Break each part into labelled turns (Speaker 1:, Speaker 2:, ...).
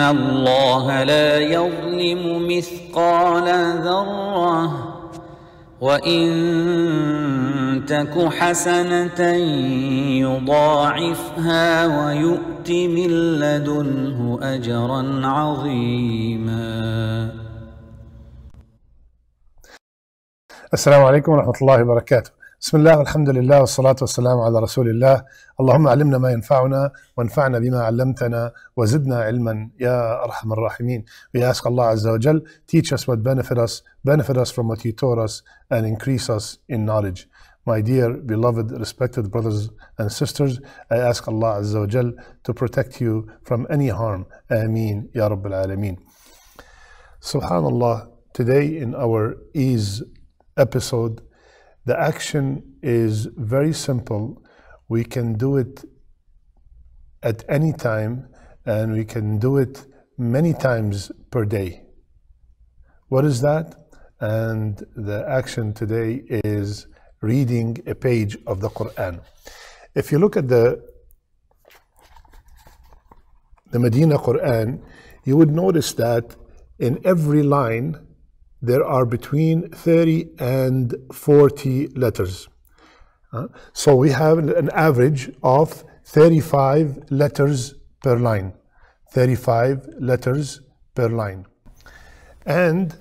Speaker 1: إن الله لا يظلم مثقال ذرة وإن تك حسنة يضاعفها ويؤت من لدنه أجرا عظيما
Speaker 2: السلام عليكم ورحمة الله وبركاته بسم الله والحمد لله والصلاة والسلام على رسول الله اللهم علمنا ما ينفعنا وانفعنا بما علمتنا وزدنا علما يا أرحم الراحمين We ask Allah Azza wa Jal teach us what benefit us benefit us from what you taught us and increase us in knowledge My dear, beloved, respected brothers and sisters, I ask Allah Azza wa Jal to protect you from any harm. Ameen, يا رب العالمين SubhanAllah, today in our Ease episode, The action is very simple. We can do it at any time and we can do it many times per day. What is that? And the action today is reading a page of the Quran. If you look at the the Medina Quran, you would notice that in every line there are between 30 and 40 letters. Uh, so we have an average of 35 letters per line. 35 letters per line. And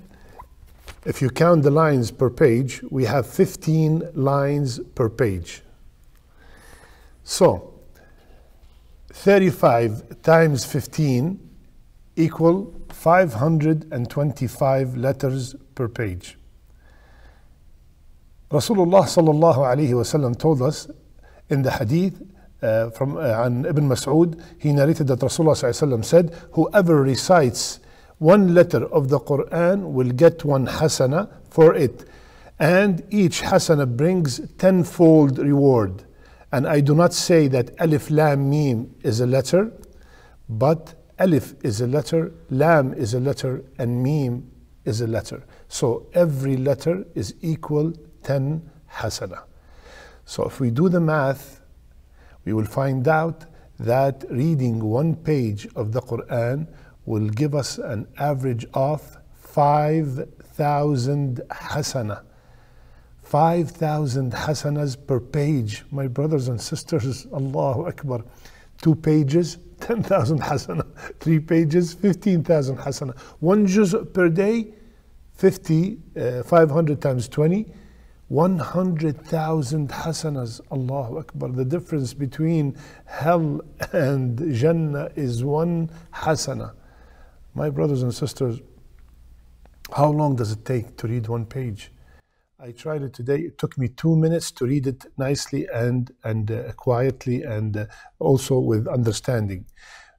Speaker 2: if you count the lines per page, we have 15 lines per page. So 35 times 15 equal 525 letters per page. Rasulullah sallallahu alayhi wasallam told us in the hadith uh, from uh, an Ibn Mas'ud, he narrated that Rasulullah sallallahu said, "Whoever recites one letter of the Quran will get one hasana for it, and each hasana brings tenfold reward." And I do not say that alif lam mim is a letter, but Alif is a letter, Lam is a letter, and Mim is a letter. So every letter is equal 10 hasana. So if we do the math, we will find out that reading one page of the Quran will give us an average of 5,000 hasana. 5,000 hasanas per page, my brothers and sisters, Allahu Akbar two pages, 10,000 hasana, three pages, 15,000 hasana. One juz per day, 50, uh, 500 times 20, 100,000 hasanas. Allahu Akbar. The difference between hell and Jannah is one hasana. My brothers and sisters, how long does it take to read one page? I tried it today. It took me two minutes to read it nicely and and uh, quietly and uh, also with understanding.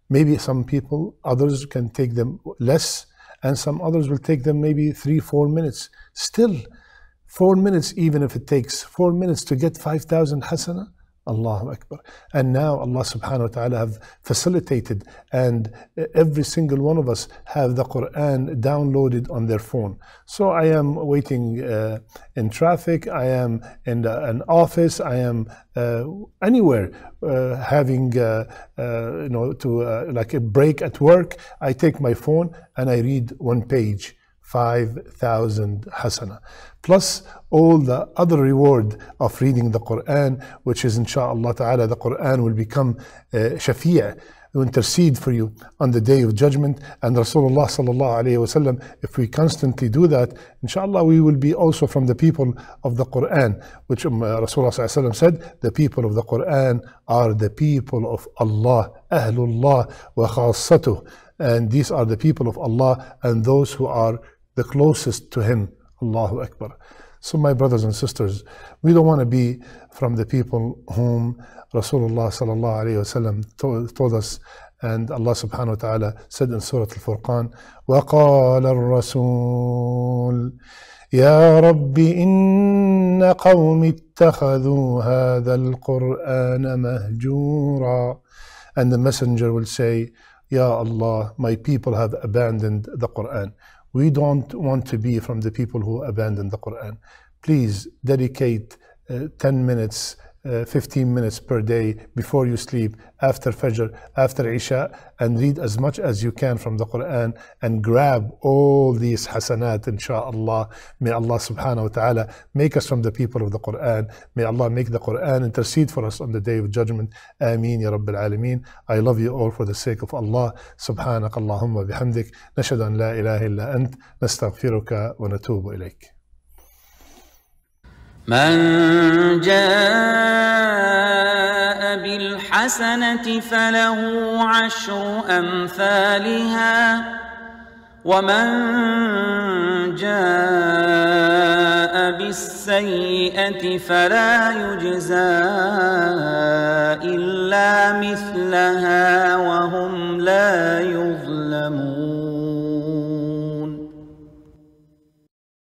Speaker 2: Maybe some people, others can take them less, and some others will take them maybe three, four minutes. Still, four minutes, even if it takes four minutes to get 5,000 hassana. Allahu Akbar. And now Allah subhanahu wa ta'ala have facilitated and every single one of us have the Quran downloaded on their phone. So I am waiting uh, in traffic, I am in the, an office, I am uh, anywhere uh, having, uh, uh, you know, to uh, like a break at work. I take my phone and I read one page 5,000 hasana. Plus all the other reward of reading the Quran, which is inshaAllah ta'ala, the Quran will become uh, will intercede for you on the day of judgment. And Rasulullah sallallahu alayhi wasallam, if we constantly do that, inshaAllah we will be also from the people of the Quran, which um, uh, Rasulullah Sallam said, the people of the Quran are the people of Allah, Ahlullah wa khassatuh. And these are the people of Allah and those who are the closest to Him. Allahu Akbar. So, my brothers and sisters, we don't want to be from the people whom Rasulullah sallallahu alayhi sallam told us, and Allah subhanahu wa ta'ala said in Surah Al Furqan, وَقَالَ الرَّسُولُ يا رب إن قوم اتخذوا هذا القرآن مهجورا and the messenger will say Ya Allah my people have abandoned the Quran We don't want to be from the people who abandon the Quran. Please dedicate uh, 10 minutes uh, 15 minutes per day before you sleep, after Fajr, after Isha, and read as much as you can from the Quran and grab all these hasanat, inshaAllah. May Allah subhanahu wa ta'ala make us from the people of the Quran. May Allah make the Quran intercede for us on the day of judgment. Ameen, Ya Rabbil Alameen. I love you all for the sake of Allah. سبحانك اللهم بحمدك نشهد أن لا إله إلا أنت نستغفرك ونتوب إليك
Speaker 1: من
Speaker 2: جاء
Speaker 1: بالحسنة فله عشر أمثالها ومن جاء بالسيئة فلا يجزى إلا مثلها